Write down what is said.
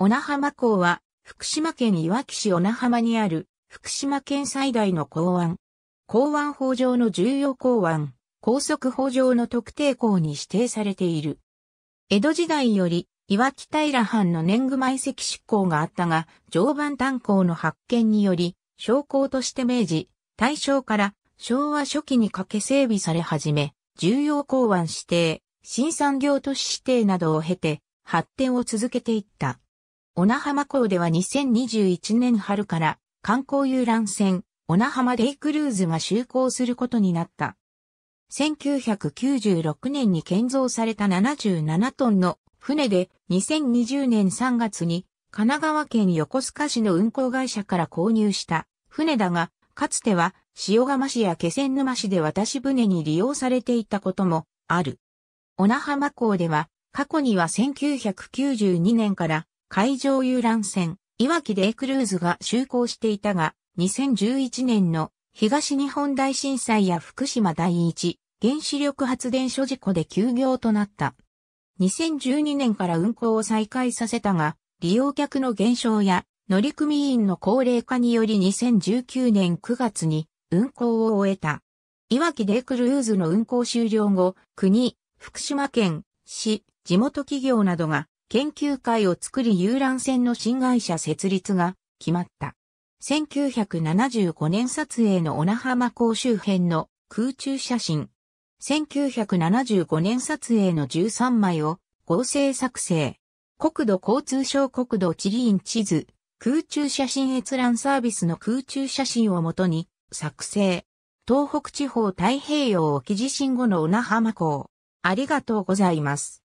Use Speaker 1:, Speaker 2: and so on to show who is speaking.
Speaker 1: 小
Speaker 2: 名浜港は、福島県いわき市小名浜にある、福島県最大の港湾。港湾法上の重要港湾、高速法上の特定港に指定されている。江戸時代より、いわき平藩の年貢埋石執行があったが、常磐炭鉱の発見により、商港として明治、大正から昭和初期にかけ整備され始め、重要港湾指定、新産業都市指定などを経て、発展を続けていった。小名浜港では2021年春から観光遊覧船、小名浜デイクルーズが就航することになった。1996年に建造された77トンの船で2020年3月に神奈川県横須賀市の運航会社から購入した船だが、かつては塩釜市や気仙沼市で渡し船に利用されていたこともある。小名浜港では過去には1992年から海上遊覧船、いわきデイクルーズが就航していたが、2011年の東日本大震災や福島第一原子力発電所事故で休業となった。2012年から運航を再開させたが、利用客の減少や乗組員の高齢化により2019年9月に運航を終えた。いわきデイクルーズの運航終了後、国、福島県、市、地元企業などが研究会を作り遊覧船の新会社設立が決まった。1975年撮影の小名浜港周辺の空中写真。1975年撮影の13枚を合成作成。国土交通省国土地理院地図、空中写真閲覧サービスの空中写真をもとに作成。東北地方太平洋沖地震後の小名浜港。
Speaker 1: ありがとうございます。